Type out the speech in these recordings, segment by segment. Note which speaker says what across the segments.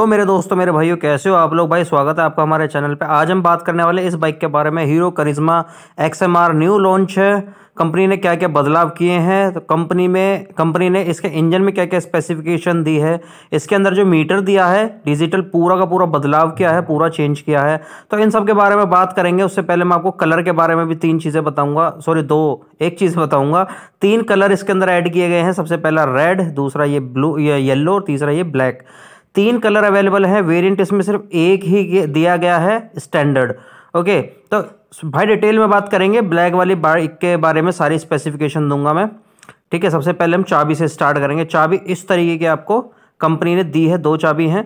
Speaker 1: तो मेरे दोस्तों मेरे भाइयों कैसे हो आप लोग भाई स्वागत है आपका हमारे चैनल पे आज हम बात करने वाले इस बाइक के बारे में Hero Karizma XMR new launch है कंपनी ने क्या क्या बदलाव किए हैं तो कंपनी में कंपनी ने इसके इंजन में क्या क्या स्पेसिफिकेशन दी है इसके अंदर जो मीटर दिया है डिजिटल पूरा का पूरा बदलाव किया है पूरा चेंज किया है तो इन सब के बारे में बात करेंगे उससे पहले मैं आपको कलर के बारे में भी तीन चीज़ें बताऊंगा सॉरी दो एक चीज़ बताऊँगा तीन कलर इसके अंदर ऐड किए गए हैं सबसे पहला रेड दूसरा ये ब्लू ये और तीसरा ये ब्लैक तीन कलर अवेलेबल है वेरिएंट इसमें सिर्फ एक ही दिया गया है स्टैंडर्ड ओके तो भाई डिटेल में बात करेंगे ब्लैक वाली बाइक के बारे में सारी स्पेसिफिकेशन दूंगा मैं ठीक है सबसे पहले हम चाबी से स्टार्ट करेंगे चाबी इस तरीके की आपको कंपनी ने दी है दो चाबी हैं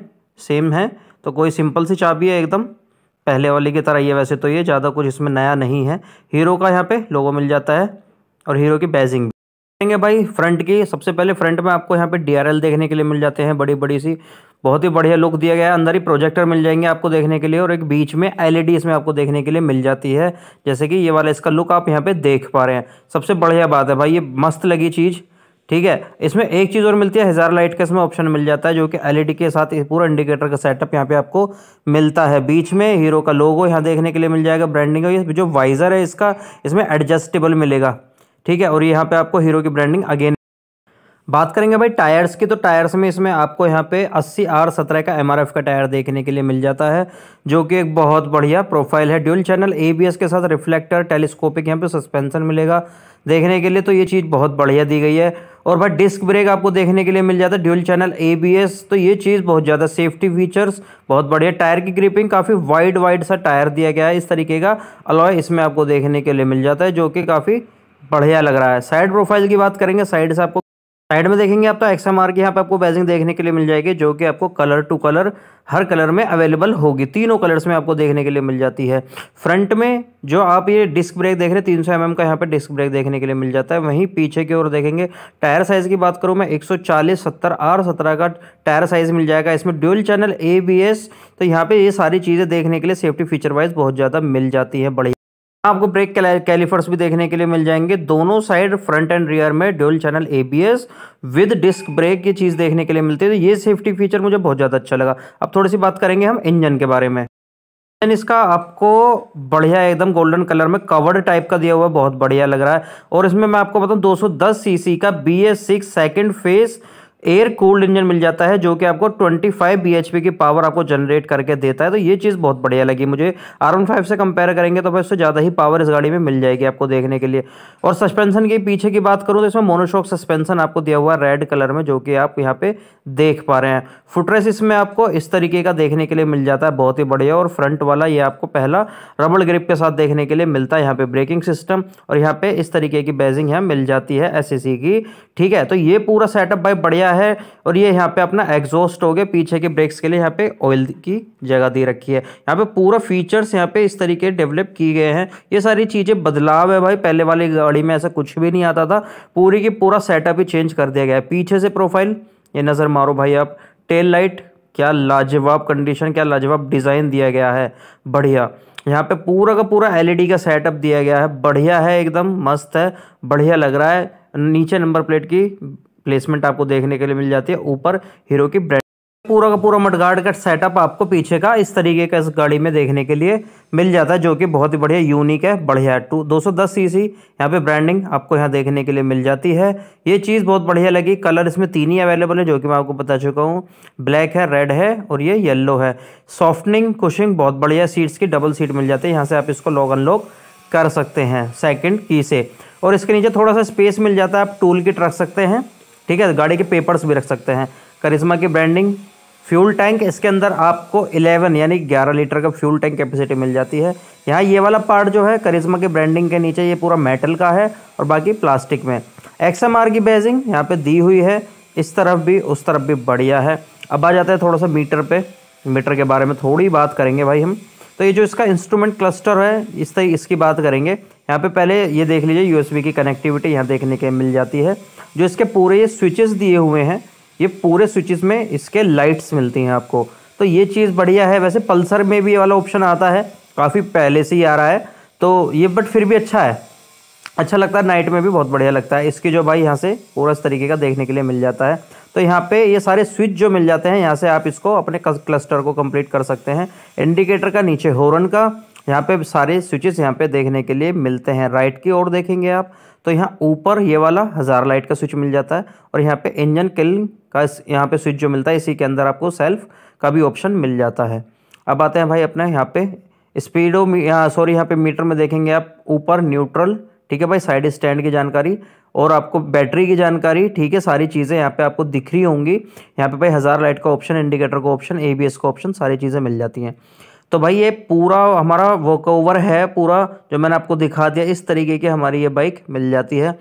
Speaker 1: सेम है तो कोई सिंपल सी चाबी है एकदम पहले वाली की तरह ये वैसे तो ये ज़्यादा कुछ इसमें नया नहीं है हीरो का यहाँ पे लोगो मिल जाता है और हीरो की बैजिंग देखेंगे भाई फ्रंट की सबसे पहले फ्रंट में आपको यहाँ पे डीआरएल देखने के लिए मिल जाते हैं बड़ी बड़ी सी बहुत ही बढ़िया लुक दिया गया है अंदर ही प्रोजेक्टर मिल जाएंगे आपको देखने के लिए और एक बीच में एलईडी e इसमें आपको देखने के लिए मिल जाती है जैसे कि ये वाला इसका लुक आप यहाँ पे देख पा रहे हैं सबसे बढ़िया बात है भाई ये मस्त लगी चीज़ ठीक है इसमें एक चीज़ और मिलती है हज़ार लाइट का इसमें ऑप्शन मिल जाता है जो कि एलईडी e के साथ पूरा इंडिकेटर का सेटअप यहाँ पे आपको मिलता है बीच में हीरो का लोगो यहाँ देखने के लिए मिल जाएगा ब्रांडिंग का ये जो वाइज़र है इसका इसमें एडजस्टेबल मिलेगा ठीक है और यहाँ पे आपको हीरो की ब्रांडिंग अगेन बात करेंगे भाई टायर्स की तो टायर्स में इसमें आपको यहाँ पे 80 आर सत्रह का एम का टायर देखने के लिए मिल जाता है जो कि एक बहुत बढ़िया प्रोफाइल है ड्यूल चैनल एबीएस के साथ रिफ्लेक्टर टेलीस्कोपिक यहाँ पे सस्पेंशन मिलेगा देखने के लिए तो ये चीज़ बहुत बढ़िया दी गई है और भाई डिस्क ब्रेक आपको देखने के लिए मिल जाता है ड्यूल चैनल एबीएस तो ये चीज़ बहुत ज़्यादा सेफ्टी फीचर्स बहुत बढ़िया टायर की ग्रिपिंग काफ़ी वाइड वाइड सा टायर दिया गया है इस तरीके का अलॉय इसमें आपको देखने के लिए मिल जाता है जो कि काफ़ी बढ़िया लग रहा है साइड प्रोफाइल की बात करेंगे साइड से आपको साइड में देखेंगे आप तो एक्सा की यहाँ पे आपको बैजिंग देखने के लिए मिल जाएगी जो कि आपको कलर टू कलर हर कलर में अवेलेबल होगी तीनों कलर्स में आपको देखने के लिए मिल जाती है फ्रंट में जो आप ये डिस्क ब्रेक देख रहे हैं तीन सौ mm का यहाँ पे डिस्क ब्रेक देखने के लिए मिल जाता है वहीं पीछे की ओर देखेंगे टायर साइज़ की बात करूँ मैं एक सौ चालीस सत्तर आर सत्रह का टायर साइज़ मिल जाएगा इसमें dual channel A B S तो यहाँ पर ये सारी चीज़ें देखने के लिए सेफ्टी फीचर वाइज बहुत ज़्यादा मिल जाती है बढ़िया आपको ब्रेक कैलिफर्स भी देखने के लिए मिल जाएंगे दोनों साइड फ्रंट एंड रियर में dual channel ABS with disc brake ये चीज़ देखने के लिए मिलती है तो ये सेफ्टी फीचर मुझे बहुत ज़्यादा अच्छा लगा अब थोड़ी सी बात करेंगे हम इंजन के बारे में इसका आपको बढ़िया एकदम गोल्डन कलर में कवर्ड टाइप का दिया हुआ बहुत बढ़िया लग रहा है और इसमें मैं आपको बताऊँ दो सौ का B S six second phase air cooled engine मिल जाता है जो कि आपको 25 bhp की पावर आपको जनरेट करके देता है तो ये चीज़ बहुत बढ़िया लगी मुझे आर वन फाइव से कंपेयर करेंगे तो भाई उससे ज़्यादा ही पावर इस गाड़ी में मिल जाएगी आपको देखने के लिए और सस्पेंशन के पीछे की बात करूँ तो इसमें मोनोशॉक सस्पेंसन आपको दिया हुआ रेड कलर में जो कि आप यहाँ पे देख पा रहे हैं फुटरेस इसमें आपको इस तरीके का देखने के लिए मिल जाता है बहुत ही बढ़िया और फ्रंट वाला ये आपको पहला रबड़ ग्रिप के साथ देखने के लिए मिलता है यहाँ पे ब्रेकिंग सिस्टम और यहाँ पे इस तरीके की बेजिंग यहाँ मिल जाती है एस की ठीक है तो ये पूरा सेटअप भाई बढ़िया गया है और ये यहाँ पे अपना एग्जॉस्ट हो गया पीछे के ब्रेक्स के लिए यहाँ पे ऑयल की जगह दे रखी है यहाँ पे पूरा फीचर्स यहाँ पे इस तरीके डेवलप किए गए हैं ये सारी चीज़ें बदलाव है भाई पहले वाली गाड़ी में ऐसा कुछ भी नहीं आता था पूरी की पूरा सेटअप ही चेंज कर दिया गया है पीछे से प्रोफाइल ये नज़र मारो भाई आप टेल लाइट क्या लाजवाब कंडीशन क्या लाजवाब डिज़ाइन दिया गया है बढ़िया यहाँ पे पूरा का पूरा एलईडी e का सेटअप दिया गया है बढ़िया है एकदम मस्त है बढ़िया लग रहा है नीचे नंबर प्लेट की प्लेसमेंट आपको देखने के लिए मिल जाती है ऊपर हीरो की ब्रांड पूरा का पूरा मटगार्ड का सेटअप आपको पीछे का इस तरीके का इस गाड़ी में देखने के लिए मिल जाता है जो कि बहुत ही बढ़िया यूनिक है बढ़िया टू दो सौ दस सी सी यहाँ पे ब्रांडिंग आपको यहाँ देखने के लिए मिल जाती है ये चीज़ बहुत बढ़िया लगी कलर इसमें तीन ही अवेलेबल है जो कि मैं आपको बता चुका हूँ ब्लैक है रेड है और ये येल्लो है सॉफ्टनिंग कुशिंग बहुत बढ़िया सीट्स की डबल सीट मिल जाती है यहाँ से आप इसको लॉग अनलॉक कर सकते हैं सेकेंड की से और इसके नीचे थोड़ा सा स्पेस मिल जाता है आप टूल किट रख सकते हैं ठीक है गाड़ी के पेपर्स भी रख सकते हैं करिश्मा की ब्रांडिंग फ्यूल टैंक इसके अंदर आपको 11 यानी 11 लीटर का फ्यूल टैंक कैपेसिटी मिल जाती है यहाँ ये वाला पार्ट जो है करिश्मा के ब्रांडिंग के नीचे ये पूरा मेटल का है और बाकी प्लास्टिक में एक्सएमआर की बेजिंग यहाँ पे दी हुई है इस तरफ भी उस तरफ भी बढ़िया है अब आ जाता है थोड़ा सा मीटर पे मीटर के बारे में थोड़ी बात करेंगे भाई हम तो ये जो इसका इंस्ट्रूमेंट क्लस्टर है इस तरह इसकी बात करेंगे यहाँ पर पहले ये देख लीजिए यू की कनेक्टिविटी यहाँ देखने के मिल जाती है जो इसके पूरे ये स्विचेस दिए हुए हैं ये पूरे स्विचेस में इसके लाइट्स मिलती हैं आपको तो ये चीज़ बढ़िया है वैसे पल्सर में भी ये वाला ऑप्शन आता है काफ़ी पहले से ही आ रहा है तो ये बट फिर भी अच्छा है अच्छा लगता है नाइट में भी बहुत बढ़िया लगता है इसकी जो भाई यहाँ से पूरा तरीके का देखने के लिए मिल जाता है तो यहाँ पे ये सारे स्विच जो मिल जाते हैं यहाँ से आप इसको अपने क्लस्टर को कंप्लीट कर सकते हैं इंडिकेटर का नीचे हॉर्न का यहाँ पे सारे स्विचेस यहाँ पे देखने के लिए मिलते हैं राइट की ओर देखेंगे आप तो यहाँ ऊपर ये वाला हज़ार लाइट का स्विच मिल जाता है और यहाँ पे इंजन किलिंग का यहाँ पे स्विच जो मिलता है इसी के अंदर आपको सेल्फ का भी ऑप्शन मिल जाता है अब आते हैं भाई अपने यहाँ पे स्पीडो सॉरी यहाँ पे मीटर में देखेंगे आप ऊपर न्यूट्रल ठीक है भाई साइड स्टैंड की जानकारी और आपको बैटरी की जानकारी ठीक है सारी चीज़ें यहाँ पे आपको दिख रही होंगी यहाँ पे भाई हज़ार लाइट का ऑप्शन इंडिकेटर का ऑप्शन एबीएस का ऑप्शन सारी चीज़ें मिल जाती हैं तो भाई ये पूरा हमारा ओवर है पूरा जो मैंने आपको दिखा दिया इस तरीके की हमारी ये बाइक मिल जाती है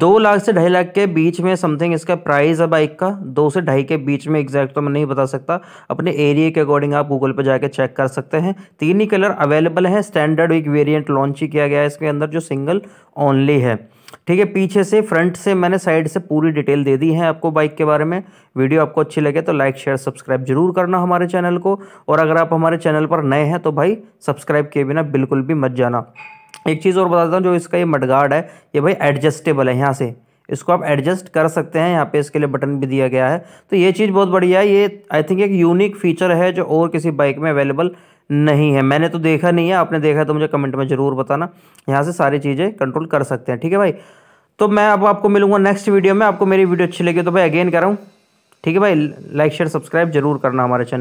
Speaker 1: दो लाख से ढाई लाख के बीच में समथिंग इसका प्राइस है बाइक का दो से ढाई के बीच में एग्जैक्ट तो मैं नहीं बता सकता अपने एरिया के अकॉर्डिंग आप गूगल पर जाके चेक कर सकते हैं तीन ही कलर अवेलेबल हैं स्टैंडर्ड एक वेरिएंट लॉन्च ही किया गया है इसके अंदर जो सिंगल ओनली है ठीक है पीछे से फ्रंट से मैंने साइड से पूरी डिटेल दे दी है आपको बाइक के बारे में वीडियो आपको अच्छी लगे तो लाइक शेयर सब्सक्राइब जरूर करना हमारे चैनल को और अगर आप हमारे चैनल पर नए हैं तो भाई सब्सक्राइब किए बिना बिल्कुल भी मत जाना एक चीज़ और बताता हूँ जो इसका ये मडगार्ड है ये भाई एडजस्टेबल है यहाँ से इसको आप एडजस्ट कर सकते हैं यहाँ पे इसके लिए बटन भी दिया गया है तो ये चीज़ बहुत बढ़िया है ये आई थिंक एक यूनिक फीचर है जो और किसी बाइक में अवेलेबल नहीं है मैंने तो देखा नहीं है आपने देखा तो मुझे कमेंट में ज़रूर बताना यहाँ से सारी चीज़ें कंट्रोल कर सकते हैं ठीक है भाई तो मैं अब आपको मिलूंगा नेक्स्ट वीडियो में आपको मेरी वीडियो अच्छी लगी तो भाई अगेन कर रहा हूँ ठीक है भाई लाइक शेयर सब्सक्राइब जरूर करना हमारे चैनल